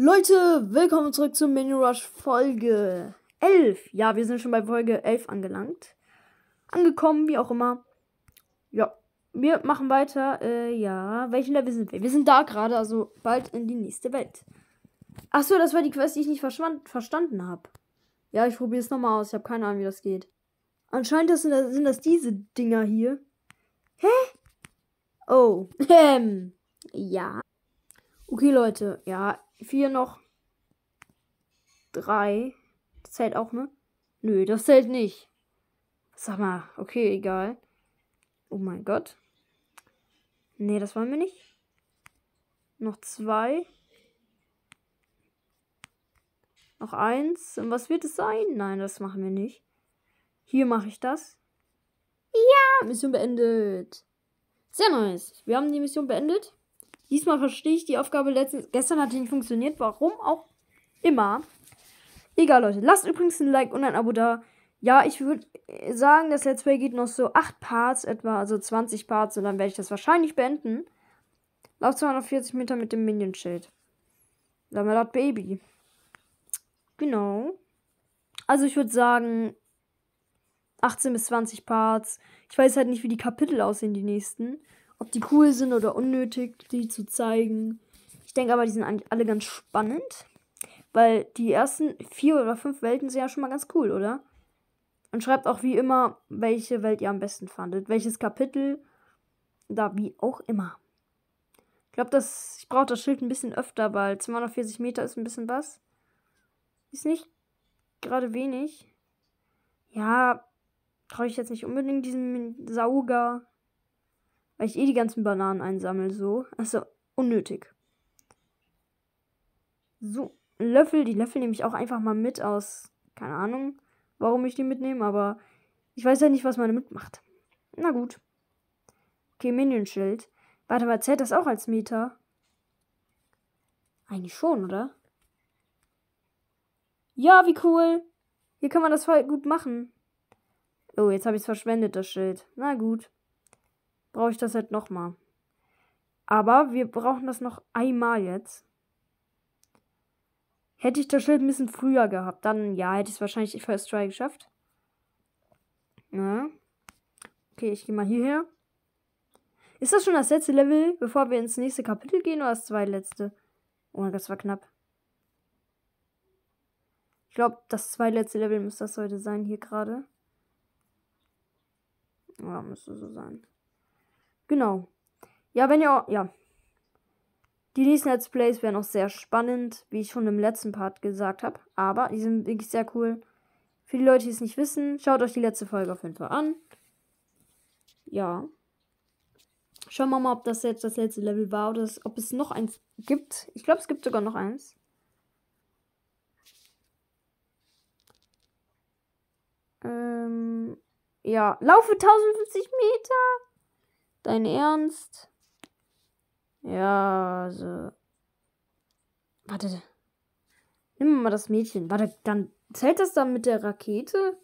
Leute, willkommen zurück zu Mini Rush Folge 11. Ja, wir sind schon bei Folge 11 angelangt. Angekommen, wie auch immer. Ja, wir machen weiter. Äh, ja, welchen Level sind wir? Wir sind da gerade, also bald in die nächste Welt. Achso, das war die Quest, die ich nicht verstanden habe. Ja, ich probiere es nochmal aus. Ich habe keine Ahnung, wie das geht. Anscheinend sind, das, sind das diese Dinger hier. Hä? Oh. Ähm. ja. Okay, Leute. Ja, vier noch. Drei. Das zählt auch, ne? Nö, das zählt nicht. Sag mal, okay, egal. Oh mein Gott. Nee, das wollen wir nicht. Noch zwei. Noch eins. Und was wird es sein? Nein, das machen wir nicht. Hier mache ich das. Ja, Mission beendet. Sehr nice. Wir haben die Mission beendet. Diesmal verstehe ich die Aufgabe letztens. Gestern hat die nicht funktioniert. Warum auch immer. Egal, Leute. Lasst übrigens ein Like und ein Abo da. Ja, ich würde sagen, das Let's Play geht noch so 8 Parts etwa, also 20 Parts. Und dann werde ich das wahrscheinlich beenden. Lauf 240 Meter mit dem Minion-Schild. Lamelot Baby. Genau. Also ich würde sagen, 18 bis 20 Parts. Ich weiß halt nicht, wie die Kapitel aussehen, die nächsten ob die cool sind oder unnötig, die zu zeigen. Ich denke aber, die sind eigentlich alle ganz spannend. Weil die ersten vier oder fünf Welten sind ja schon mal ganz cool, oder? Und schreibt auch wie immer, welche Welt ihr am besten fandet. Welches Kapitel. Da wie auch immer. Ich glaube, das, ich brauche das Schild ein bisschen öfter, weil 240 Meter ist ein bisschen was. Ist nicht gerade wenig. Ja, traue ich jetzt nicht unbedingt diesen Sauger. Weil ich eh die ganzen Bananen einsammle, so. Also unnötig. So, Löffel. Die Löffel nehme ich auch einfach mal mit aus. Keine Ahnung, warum ich die mitnehme, aber ich weiß ja nicht, was man damit macht. Na gut. Okay, Minion-Schild. Warte mal, zählt das auch als Meter? Eigentlich schon, oder? Ja, wie cool. Hier kann man das voll gut machen. Oh, jetzt habe ich es verschwendet, das Schild. Na gut brauche ich das halt nochmal. Aber wir brauchen das noch einmal jetzt. Hätte ich das Schild ein bisschen früher gehabt, dann ja, hätte ich es wahrscheinlich First Try geschafft. Ja. Okay, ich gehe mal hierher. Ist das schon das letzte Level, bevor wir ins nächste Kapitel gehen oder das zweitletzte? Oh, das war knapp. Ich glaube, das zweitletzte Level muss das heute sein, hier gerade. Ja, müsste so sein. Genau. Ja, wenn ihr auch, ja. Die nächsten Let's Plays werden auch sehr spannend, wie ich schon im letzten Part gesagt habe. Aber die sind wirklich sehr cool. Für die Leute, die es nicht wissen, schaut euch die letzte Folge auf jeden Fall an. Ja. Schauen wir mal, ob das jetzt das letzte Level war oder ob es noch eins gibt. Ich glaube, es gibt sogar noch eins. Ähm, ja, laufe 1050 Meter. Dein Ernst? Ja, also. Warte. Nimm mal das Mädchen. Warte, dann zählt das dann mit der Rakete?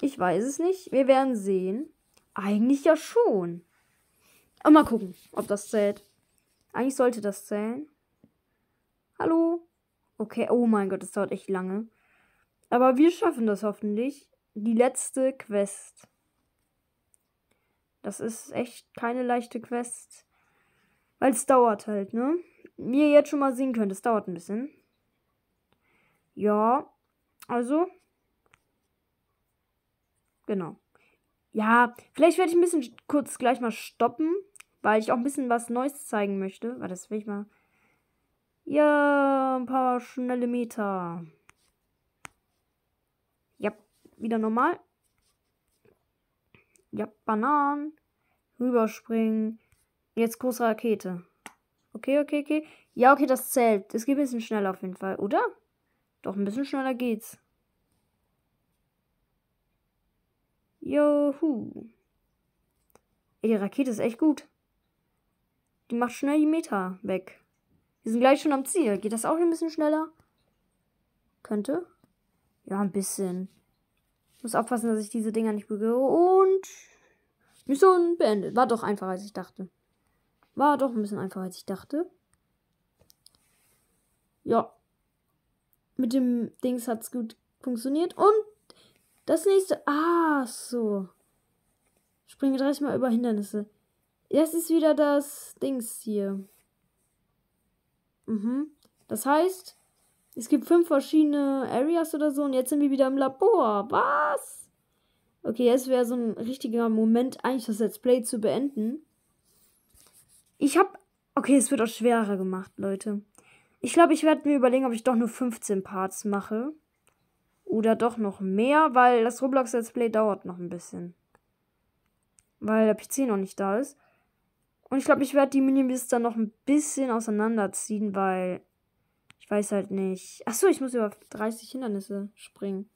Ich weiß es nicht. Wir werden sehen. Eigentlich ja schon. Aber mal gucken, ob das zählt. Eigentlich sollte das zählen. Hallo? Okay, oh mein Gott, das dauert echt lange. Aber wir schaffen das hoffentlich. Die letzte Quest. Das ist echt keine leichte Quest. Weil es dauert halt, ne? Wie ihr jetzt schon mal sehen könnt, es dauert ein bisschen. Ja, also. Genau. Ja, vielleicht werde ich ein bisschen kurz gleich mal stoppen, weil ich auch ein bisschen was Neues zeigen möchte. Warte, das will ich mal. Ja, ein paar schnelle Meter. Ja, wieder normal. Ja, Bananen. Rüberspringen. Jetzt große Rakete. Okay, okay, okay. Ja, okay, das zählt. Es geht ein bisschen schneller auf jeden Fall, oder? Doch, ein bisschen schneller geht's. Juhu. Ey, die Rakete ist echt gut. Die macht schnell die Meter weg. Wir sind gleich schon am Ziel. Geht das auch ein bisschen schneller? Könnte? Ja, ein bisschen. Muss aufpassen, dass ich diese Dinger nicht berühre. Und Mission beendet. War doch einfacher, als ich dachte. War doch ein bisschen einfacher, als ich dachte. Ja. Mit dem Dings hat es gut funktioniert. Und das nächste. Ah, so. Springe 30 Mal über Hindernisse. Das ist wieder das Dings hier. Mhm. Das heißt, es gibt fünf verschiedene Areas oder so und jetzt sind wir wieder im Labor. Was? Okay, jetzt wäre so ein richtiger Moment, eigentlich das Let's Play zu beenden. Ich hab. Okay, es wird auch schwerer gemacht, Leute. Ich glaube, ich werde mir überlegen, ob ich doch nur 15 Parts mache. Oder doch noch mehr, weil das Roblox Let's Play dauert noch ein bisschen. Weil der PC noch nicht da ist. Und ich glaube, ich werde die Minimis dann noch ein bisschen auseinanderziehen, weil ich weiß halt nicht. Achso, ich muss über 30 Hindernisse springen.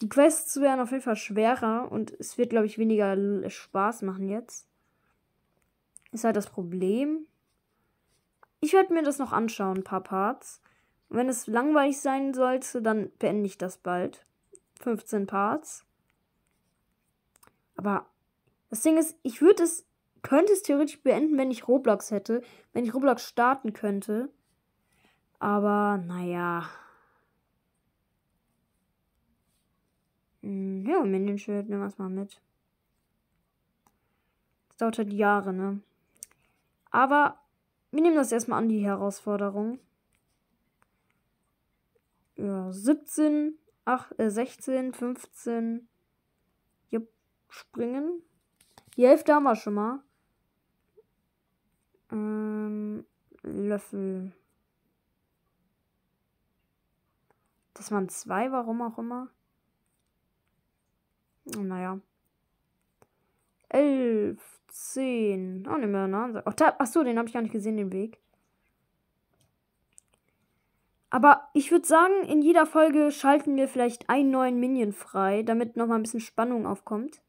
Die Quests werden auf jeden Fall schwerer und es wird, glaube ich, weniger Spaß machen jetzt. Ist halt das Problem. Ich werde mir das noch anschauen, ein paar Parts. Und wenn es langweilig sein sollte, dann beende ich das bald. 15 Parts. Aber das Ding ist, ich würde es, könnte es theoretisch beenden, wenn ich Roblox hätte, wenn ich Roblox starten könnte. Aber naja. Hm, ja, Minion-Schild nehmen wir es mal mit. Das dauert halt Jahre, ne? Aber wir nehmen das erstmal an, die Herausforderung. Ja, 17, 8, äh, 16, 15. Jupp, springen. Die Hälfte haben wir schon mal. Ähm, Löffel. Das waren zwei, warum auch immer. Naja. 11, 10. Ah, ne? Oh, nehmen wir einen Ach, da, achso, den habe ich gar nicht gesehen, den Weg. Aber ich würde sagen, in jeder Folge schalten wir vielleicht einen neuen Minion frei, damit nochmal ein bisschen Spannung aufkommt.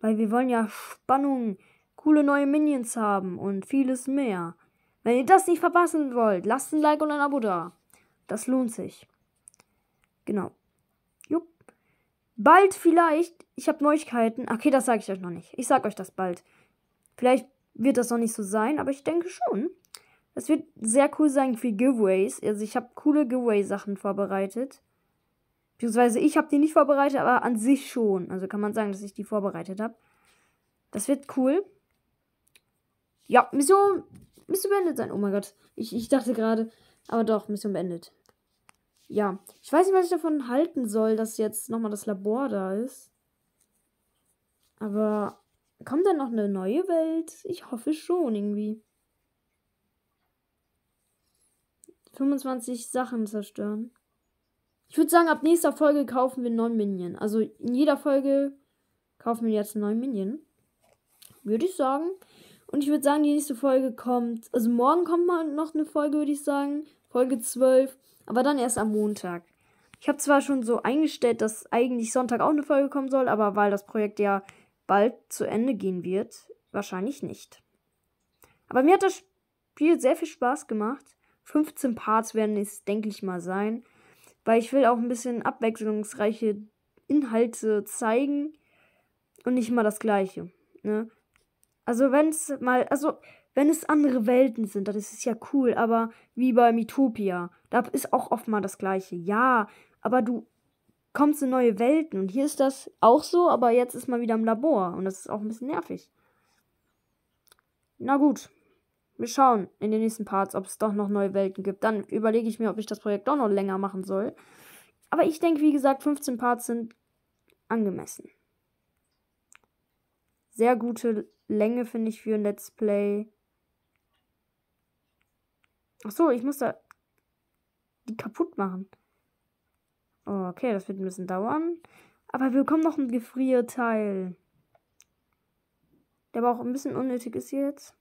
Weil wir wollen ja Spannung, coole neue Minions haben und vieles mehr. Wenn ihr das nicht verpassen wollt, lasst ein Like und ein Abo da. Das lohnt sich. Genau. Jupp. Bald vielleicht. Ich habe Neuigkeiten. Okay, das sage ich euch noch nicht. Ich sage euch das bald. Vielleicht wird das noch nicht so sein, aber ich denke schon. Es wird sehr cool sein für Giveaways. Also ich habe coole Giveaway-Sachen vorbereitet. Beziehungsweise ich habe die nicht vorbereitet, aber an sich schon. Also kann man sagen, dass ich die vorbereitet habe. Das wird cool. Ja, Mission Mission beendet sein. Oh mein Gott. Ich, ich dachte gerade. Aber doch, Mission beendet. Ja, ich weiß nicht, was ich davon halten soll, dass jetzt nochmal das Labor da ist. Aber kommt dann noch eine neue Welt? Ich hoffe schon irgendwie. 25 Sachen zerstören. Ich würde sagen, ab nächster Folge kaufen wir neun Minion. Also in jeder Folge kaufen wir jetzt neun Minion. Würde ich sagen. Und ich würde sagen, die nächste Folge kommt. Also morgen kommt mal noch eine Folge, würde ich sagen. Folge 12. Aber dann erst am Montag. Ich habe zwar schon so eingestellt, dass eigentlich Sonntag auch eine Folge kommen soll, aber weil das Projekt ja bald zu Ende gehen wird, wahrscheinlich nicht. Aber mir hat das Spiel sehr viel Spaß gemacht. 15 Parts werden es, denke ich mal, sein. Weil ich will auch ein bisschen abwechslungsreiche Inhalte zeigen und nicht immer das gleiche. Ne? Also wenn es mal, also wenn es andere Welten sind, dann ist es ja cool, aber wie bei Mitopia, da ist auch oft mal das gleiche. Ja, aber du kommst in neue Welten und hier ist das auch so, aber jetzt ist man wieder im Labor und das ist auch ein bisschen nervig. Na gut, wir schauen in den nächsten Parts, ob es doch noch neue Welten gibt. Dann überlege ich mir, ob ich das Projekt doch noch länger machen soll. Aber ich denke, wie gesagt, 15 Parts sind angemessen sehr gute Länge, finde ich, für ein Let's Play. Achso, ich muss da die kaputt machen. Oh, okay, das wird ein bisschen dauern. Aber wir bekommen noch ein Gefrierteil. Der aber auch ein bisschen unnötig ist jetzt.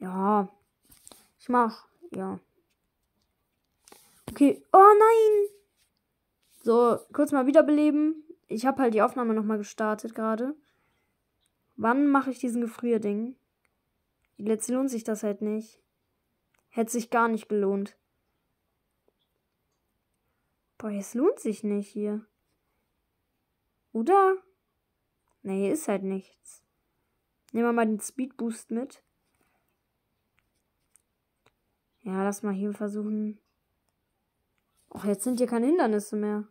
Ja. Ich mach. Ja. Okay. Oh nein! So, kurz mal wiederbeleben. Ich habe halt die Aufnahme nochmal gestartet gerade. Wann mache ich diesen Gefrierding? Jetzt lohnt sich das halt nicht. Hätte sich gar nicht gelohnt. Boah, es lohnt sich nicht hier. Oder? Nee, hier ist halt nichts. Nehmen wir mal den Speed Boost mit. Ja, lass mal hier versuchen. Och, jetzt sind hier keine Hindernisse mehr.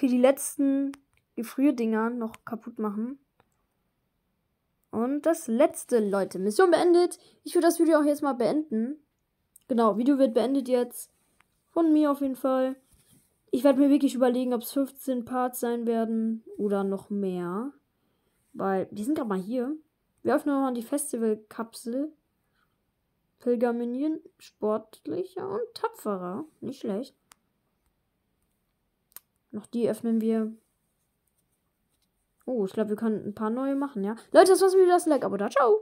Okay, die letzten Gefrierdinger noch kaputt machen. Und das letzte, Leute. Mission beendet. Ich würde das Video auch jetzt mal beenden. Genau, Video wird beendet jetzt. Von mir auf jeden Fall. Ich werde mir wirklich überlegen, ob es 15 Parts sein werden oder noch mehr. Weil die sind gerade mal hier. Wir öffnen nochmal die Festivalkapsel. Pilgerminien, sportlicher und tapferer. Nicht schlecht. Noch die öffnen wir. Oh, ich glaube, wir können ein paar neue machen, ja? Leute, das war's mit das Like. Aber da, ciao.